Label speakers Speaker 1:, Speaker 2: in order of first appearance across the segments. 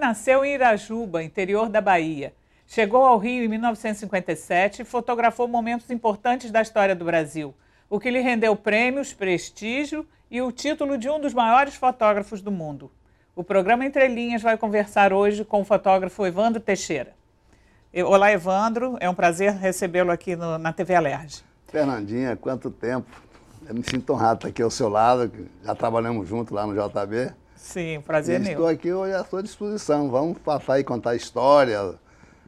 Speaker 1: nasceu em Irajuba, interior da Bahia. Chegou ao Rio em 1957 e fotografou momentos importantes da história do Brasil, o que lhe rendeu prêmios, prestígio e o título de um dos maiores fotógrafos do mundo. O programa Entre Linhas vai conversar hoje com o fotógrafo Evandro Teixeira. Olá, Evandro. É um prazer recebê-lo aqui no, na TV Alerj.
Speaker 2: Fernandinha, quanto tempo. Eu me sinto honrado estar aqui ao seu lado. Já trabalhamos junto lá no JB.
Speaker 1: Sim, prazer é e meu. Estou
Speaker 2: aqui hoje à sua disposição. Vamos passar e contar história,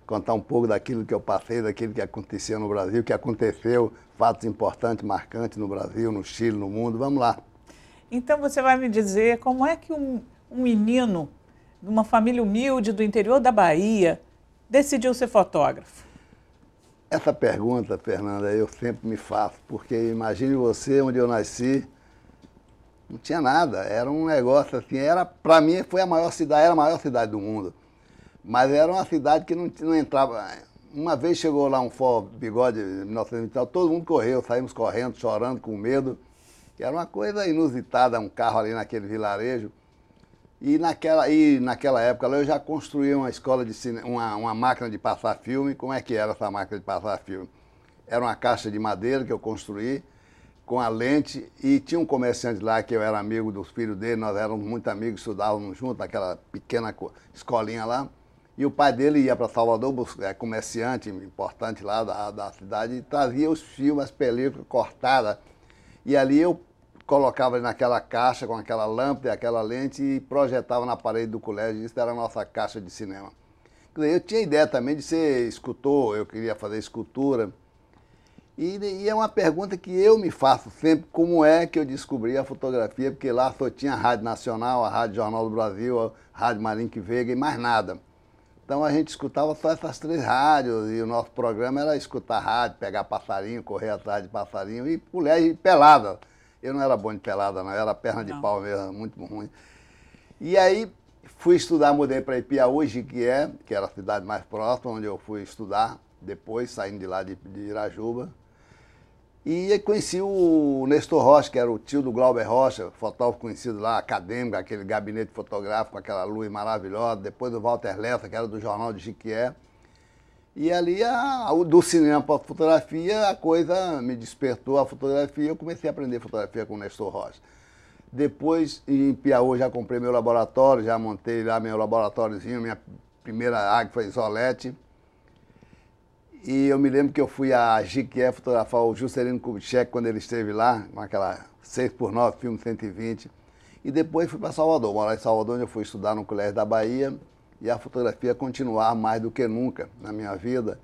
Speaker 2: contar um pouco daquilo que eu passei, daquilo que acontecia no Brasil, que aconteceu, fatos importantes, marcantes no Brasil, no Chile, no mundo. Vamos lá.
Speaker 1: Então você vai me dizer como é que um, um menino de uma família humilde do interior da Bahia decidiu ser fotógrafo?
Speaker 2: Essa pergunta, Fernanda, eu sempre me faço, porque imagine você onde eu nasci, não tinha nada, era um negócio assim, era, para mim foi a maior cidade, era a maior cidade do mundo. Mas era uma cidade que não, não entrava. Uma vez chegou lá um Ford Bigode, 1920, todo mundo correu, saímos correndo, chorando, com medo. Era uma coisa inusitada, um carro ali naquele vilarejo. E naquela, e naquela época eu já construí uma escola de cinema uma, uma máquina de passar filme. Como é que era essa máquina de passar filme? Era uma caixa de madeira que eu construí com a lente e tinha um comerciante lá que eu era amigo dos filhos dele, nós éramos muito amigos, estudávamos juntos naquela pequena escolinha lá. E o pai dele ia para Salvador, é comerciante importante lá da, da cidade, e trazia os filmes, as películas cortadas. E ali eu colocava naquela caixa com aquela lâmpada e aquela lente e projetava na parede do colégio. Isso era a nossa caixa de cinema. Eu tinha ideia também de ser escultor, eu queria fazer escultura. E, e, é uma pergunta que eu me faço sempre, como é que eu descobri a fotografia, porque lá só tinha a Rádio Nacional, a Rádio Jornal do Brasil, a Rádio Marinque Veiga e mais nada. Então a gente escutava só essas três rádios e o nosso programa era escutar rádio, pegar passarinho, correr atrás de passarinho e pular e pelada. Eu não era bom de pelada, não, era perna de não. pau mesmo, muito ruim. E aí fui estudar, mudei para Ipiaú, que é, que era a cidade mais próxima, onde eu fui estudar depois, saindo de lá de, de Irajuba. E conheci o Nestor Rocha, que era o tio do Glauber Rocha, fotógrafo conhecido lá, acadêmico, aquele gabinete fotográfico, aquela luz maravilhosa. Depois do Walter Lessa, que era do jornal de Jiquié. E ali, a, a, do cinema para a fotografia, a coisa me despertou a fotografia. Eu comecei a aprender fotografia com o Nestor Rocha. Depois, em Piauí, já comprei meu laboratório, já montei lá meu laboratóriozinho, minha primeira água foi isolete. E eu me lembro que eu fui a Jiquié fotografar o Juscelino Kubitschek quando ele esteve lá, com aquela 6x9, filme 120. E depois fui para Salvador, morar em Salvador, onde eu fui estudar no Colégio da Bahia. E a fotografia continuar mais do que nunca na minha vida.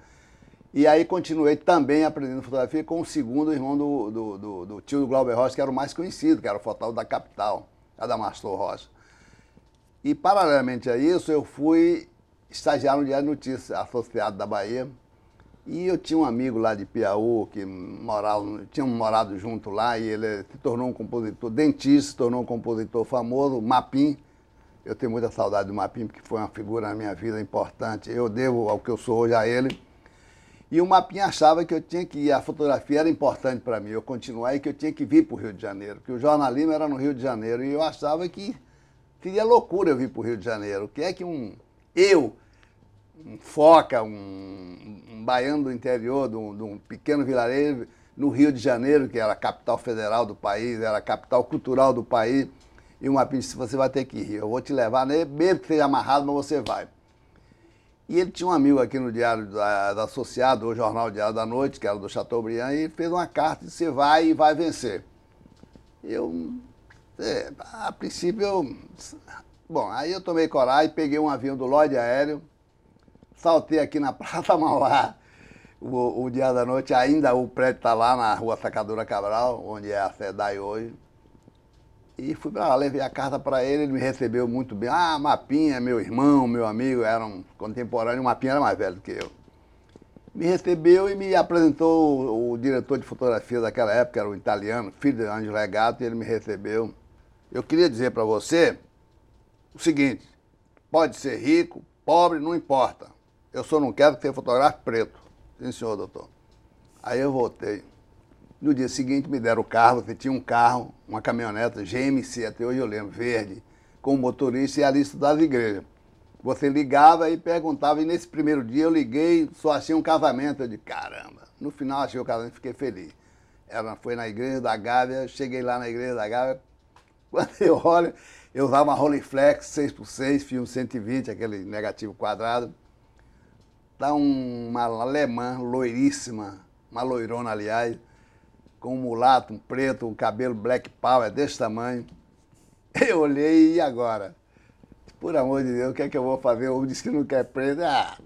Speaker 2: E aí continuei também aprendendo fotografia com o segundo irmão do, do, do, do tio do Glauber Rocha, que era o mais conhecido, que era o fotógrafo da capital, Adamastor Rocha. E paralelamente a isso, eu fui estagiário no Diário Notícias, associado da Bahia, e eu tinha um amigo lá de Piauí que morava, tinha morado junto lá e ele se tornou um compositor, dentista, se tornou um compositor famoso, Mapim. Eu tenho muita saudade do Mapim, porque foi uma figura na minha vida importante. Eu devo ao que eu sou hoje a ele. E o Mapim achava que eu tinha que ir, a fotografia era importante para mim, eu continuar e que eu tinha que vir para o Rio de Janeiro, porque o jornalismo era no Rio de Janeiro e eu achava que seria loucura eu vir para o Rio de Janeiro. O que é que um eu um foca, um, um, baiano do interior, de um, de um pequeno vilarejo no Rio de Janeiro, que era a capital federal do país, era a capital cultural do país, e uma pinta, você vai ter que ir, eu vou te levar, né? mesmo que seja amarrado, mas você vai. E ele tinha um amigo aqui no Diário da, da Associado, o Jornal Diário da Noite, que era do Chateaubriand, e fez uma carta disse, você vai e vai vencer. Eu, é, a princípio, eu, bom, aí eu tomei coragem, peguei um avião do Lloyd Aéreo, Saltei aqui na Praça Mauá o, o dia da noite, ainda o prédio está lá na rua Sacadura Cabral, onde é a SEDAI hoje. E fui para lá, levei a carta para ele, ele me recebeu muito bem. Ah, Mapinha, meu irmão, meu amigo, era um contemporâneo, Mapinha era mais velho do que eu. Me recebeu e me apresentou o, o diretor de fotografia daquela época, era um italiano, filho de Angelo Legato, e ele me recebeu. Eu queria dizer para você o seguinte, pode ser rico, pobre, não importa. Eu só não quero que você preto. Sim, senhor, doutor. Aí eu voltei. No dia seguinte me deram o carro, você tinha um carro, uma caminhoneta GMC, até hoje eu lembro, verde, com o motorista e a lista das igrejas. Você ligava e perguntava, e nesse primeiro dia eu liguei, só achei um casamento. Eu disse, caramba. No final achei o casamento, fiquei feliz. Ela foi na igreja da Gávea, cheguei lá na igreja da Gávea, quando eu olho, eu usava uma Rolleiflex 6x6, filme 120, aquele negativo quadrado. Tá uma alemã loiríssima, uma loirona, aliás, com um mulato, um preto, um cabelo black power desse tamanho. Eu olhei e agora? Por amor de Deus, o que é que eu vou fazer? O disse que não quer preto. Ah,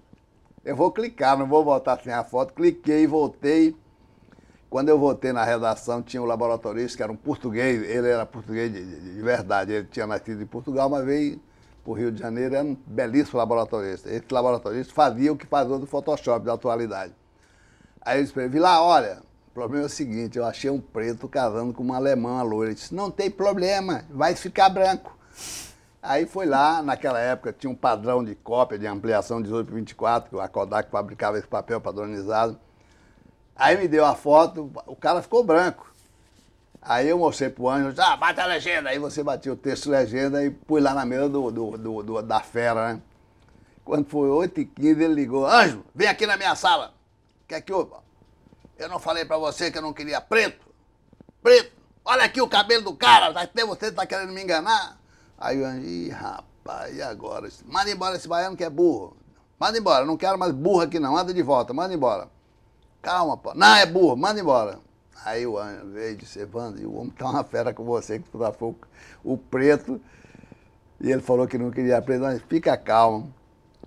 Speaker 2: eu vou clicar, não vou voltar sem assim a foto. Cliquei, voltei. Quando eu voltei na redação, tinha um laboratorista que era um português, ele era português de, de, de verdade, ele tinha nascido em Portugal, mas veio o Rio de Janeiro era é um belíssimo laboratorista. Esse laboratorista fazia o que faz hoje o Photoshop da atualidade. Aí eu disse para ele, lá, olha, o problema é o seguinte, eu achei um preto casando com uma alemã loira. Ele disse, não tem problema, vai ficar branco. Aí foi lá, naquela época tinha um padrão de cópia, de ampliação 18 para 24, que a Kodak fabricava esse papel padronizado. Aí me deu a foto, o cara ficou branco. Aí eu mostrei pro anjo, ah, bate a legenda. Aí você bateu o texto legenda e pus lá na mesa do, do, do, do da fera, né? Quando foi 8h15, ele ligou, anjo, vem aqui na minha sala. O que é eu... Eu não falei pra você que eu não queria preto? Preto, olha aqui o cabelo do cara, até você tá querendo me enganar. Aí o anjo, ih, rapaz, e agora? Manda embora esse baiano que é burro. Manda embora, não quero mais burro aqui não, manda de volta, manda embora. Calma, pô. Não, é burro, manda embora. Aí o Anjo veio e disse, Evandro, o homem tá uma fera com você, que tu tá o preto. E ele falou que não queria preto, mas fica calmo.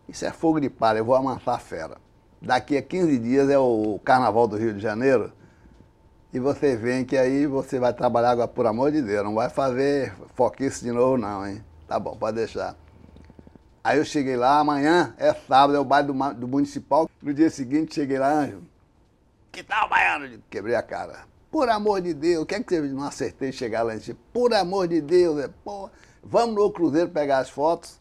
Speaker 2: Isso é fogo de palha, eu vou amassar a fera. Daqui a 15 dias é o Carnaval do Rio de Janeiro. E você vem que aí você vai trabalhar agora, por amor de Deus, não vai fazer foquice de novo não, hein? Tá bom, pode deixar. Aí eu cheguei lá, amanhã é sábado, é o bairro do, do municipal. No dia seguinte cheguei lá, Anjo, que tal, baiano? Quebrei a cara. Por amor de Deus, o que é que teve? Não acertei chegar lá e disse, por amor de Deus, é, vamos no Cruzeiro pegar as fotos.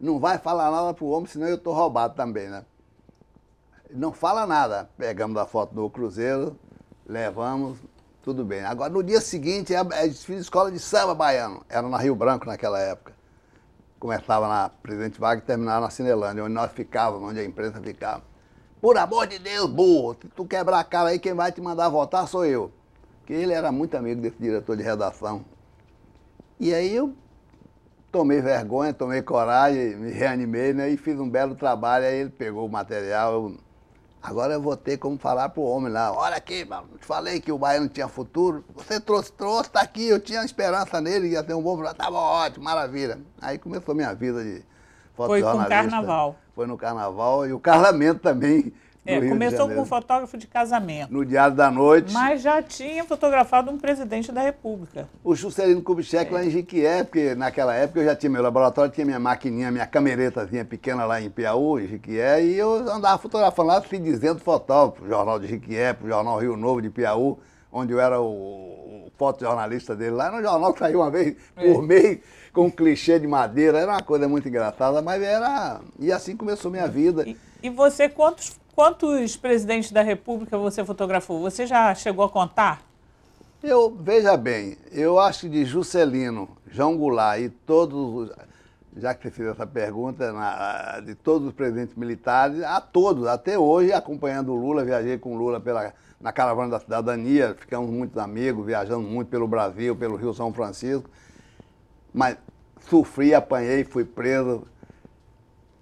Speaker 2: Não vai falar nada pro homem, senão eu tô roubado também, né? Não fala nada. Pegamos a foto do Cruzeiro, levamos, tudo bem. Agora, no dia seguinte, é, é desfile de escola de samba baiano. Era na Rio Branco naquela época. Começava na Presidente Vargas e terminava na Cinelândia, onde nós ficávamos, onde a imprensa ficava. Por amor de Deus, burro, se tu quebrar a cara aí, quem vai te mandar votar sou eu. Porque ele era muito amigo desse diretor de redação. E aí eu tomei vergonha, tomei coragem, me reanimei né, e fiz um belo trabalho. Aí ele pegou o material. Eu... Agora eu vou ter como falar pro homem lá: olha aqui, mano, te falei que o baiano tinha futuro. Você trouxe, trouxe, tá aqui. Eu tinha esperança nele, ia ter um bom. Tá ótimo, maravilha. Aí começou minha vida de fotojornalista. Foi com carnaval foi no carnaval e o casamento também. É, Rio começou com
Speaker 1: fotógrafo de casamento.
Speaker 2: No Diário da Noite. Mas
Speaker 1: já tinha fotografado um presidente da República. O Juscelino Kubitschek
Speaker 2: é. lá em é. Jiquié, porque naquela época eu já tinha meu laboratório, tinha minha maquininha, minha cameretazinha pequena lá em Piauí, em Jiquié, e eu andava fotografando lá, se assim, dizendo fotógrafo, Jornal de Jiquié, Jornal Rio Novo de Piauí onde eu era o, o fotojornalista dele lá, no jornal que saiu uma vez é. por mês, com um clichê de madeira, era uma coisa muito engraçada, mas era. E
Speaker 1: assim começou minha vida. E, e você, quantos, quantos presidentes da República você fotografou? Você já chegou a contar?
Speaker 2: Eu, veja bem, eu acho que de Juscelino, João Goulart e todos os já que você fez essa pergunta, na, de todos os presidentes militares, a todos, até hoje, acompanhando o Lula, viajei com o Lula pela, na caravana da cidadania, ficamos muito amigos, viajando muito pelo Brasil, pelo Rio São Francisco, mas sofri, apanhei, fui preso,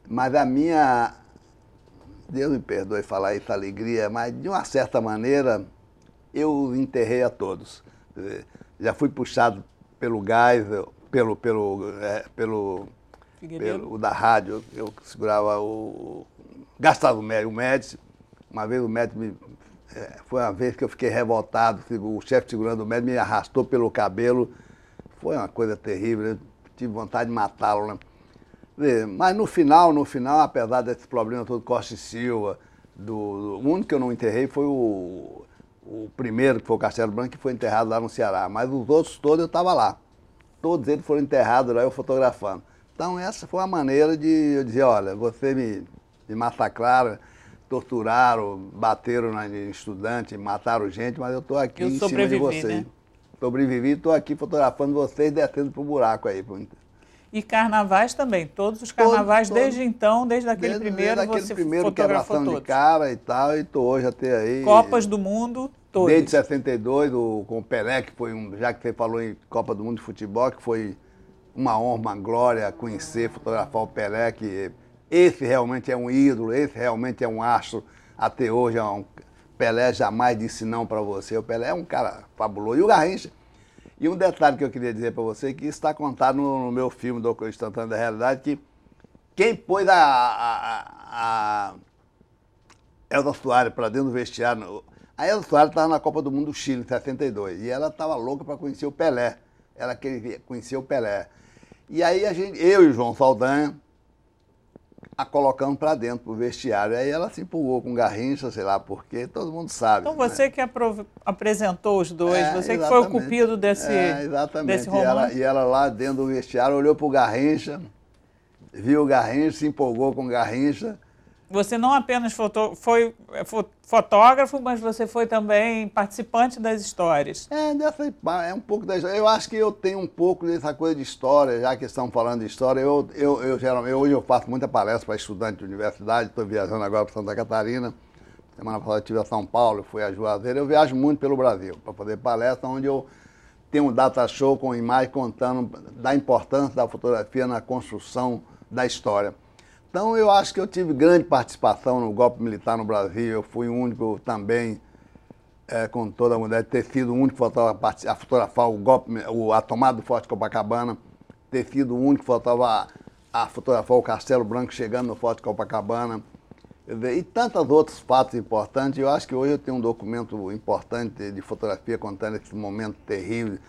Speaker 2: mas a minha, Deus me perdoe falar isso, alegria, mas de uma certa maneira, eu enterrei a todos. Já fui puxado pelo gás, pelo, pelo, é, pelo Figueiredo? Pelo, o da rádio, eu, eu segurava o. Gastava o médico. O médico, uma vez o médico me. É, foi uma vez que eu fiquei revoltado, o chefe segurando o médico me arrastou pelo cabelo. Foi uma coisa terrível, eu tive vontade de matá-lo, né? Mas no final, no final, apesar desse problema todo, Costa e Silva, do, do, o único que eu não enterrei foi o, o primeiro, que foi o Castelo Branco, que foi enterrado lá no Ceará. Mas os outros todos eu estava lá. Todos eles foram enterrados lá, eu fotografando. Então essa foi a maneira de eu dizer, olha, você me, me massacraram, torturaram, bateram em estudante, mataram gente, mas eu estou aqui eu em cima de vocês. Né? Sobrevivi e estou aqui fotografando vocês descendo para o buraco aí.
Speaker 1: E carnavais também, todos os carnavais todo, todo. desde então, desde aquele desde, primeiro, desde aquele primeiro quebração todos. de
Speaker 2: cara e tal, e tô hoje até aí. Copas
Speaker 1: do Mundo, todos. Desde
Speaker 2: 62, o, com o Pelé, que foi um, já que você falou em Copa do Mundo de Futebol, que foi uma honra, uma glória conhecer, fotografar o Pelé, que esse realmente é um ídolo, esse realmente é um astro. Até hoje, é um... Pelé jamais disse não para você. O Pelé é um cara fabuloso. E o Garrincha. E um detalhe que eu queria dizer para você, que está contado no, meu filme do Instantâneo da Realidade, que quem pôs a, a, a Elza Soares para dentro do vestiário. A Elza Soares estava na Copa do Mundo do Chile, em 62, e ela estava louca para conhecer o Pelé era que ele conhecia o Pelé. E aí a gente, eu e o João Saldanha a colocamos para dentro do vestiário. Aí ela se empolgou com garrincha, sei lá porque todo mundo sabe. Então
Speaker 1: né? você né? que apresentou os dois, é, você que foi o cupido desse é, Exatamente. Desse e, ela, e,
Speaker 2: ela, lá dentro do vestiário olhou para o garrincha, viu o garrincha, se empolgou com o
Speaker 1: garrincha você não apenas foto, foi é, fotógrafo, mas você foi também participante das histórias.
Speaker 2: É, dessa, é um pouco da história. Eu acho que eu tenho um pouco dessa coisa de história, já que estamos falando de história. Eu, eu, eu geralmente, hoje eu faço muita palestra para estudante de universidade, estou viajando agora para Santa Catarina. Semana passada estive a São Paulo, fui a Juazeiro. Eu viajo muito pelo Brasil para fazer palestra, onde eu tenho um data show com imagem contando da importância da fotografia na construção da história. Então eu acho que eu tive grande participação no golpe militar no Brasil. Eu fui o único também, é, com toda a mulher, ter sido o único fotógrafo a fotografar o golpe, a tomada do Forte Copacabana, ter sido o único fotógrafo a fotografar o Castelo Branco chegando no Forte Copacabana. e tantos outros fatos importantes. Eu acho que hoje eu tenho um documento importante de fotografia contando esse momento terrível,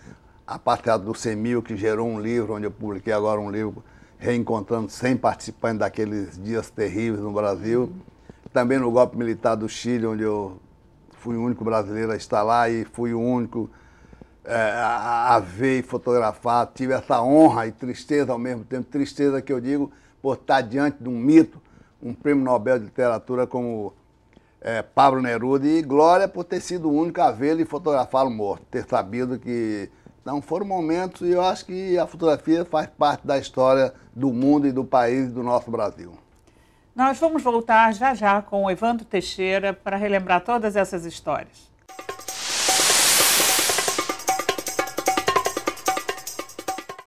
Speaker 2: a passeada do Semil, que gerou um livro, onde eu publiquei agora um livro reencontrando 100 participantes daqueles dias terríveis no Brasil. Também no golpe militar do Chile, onde eu fui o único brasileiro a estar lá e fui o único é, a, a ver e fotografar. Tive essa honra e tristeza ao mesmo tempo. Tristeza que eu digo por estar diante de um mito, um prêmio Nobel de Literatura como é, Pablo Neruda e glória por ter sido o único a vê-lo e fotografá-lo morto, ter sabido que então foram momentos e eu acho que a fotografia faz parte da história do mundo e do país e do nosso Brasil.
Speaker 1: Nós vamos voltar já já com o Evandro Teixeira para relembrar todas essas histórias.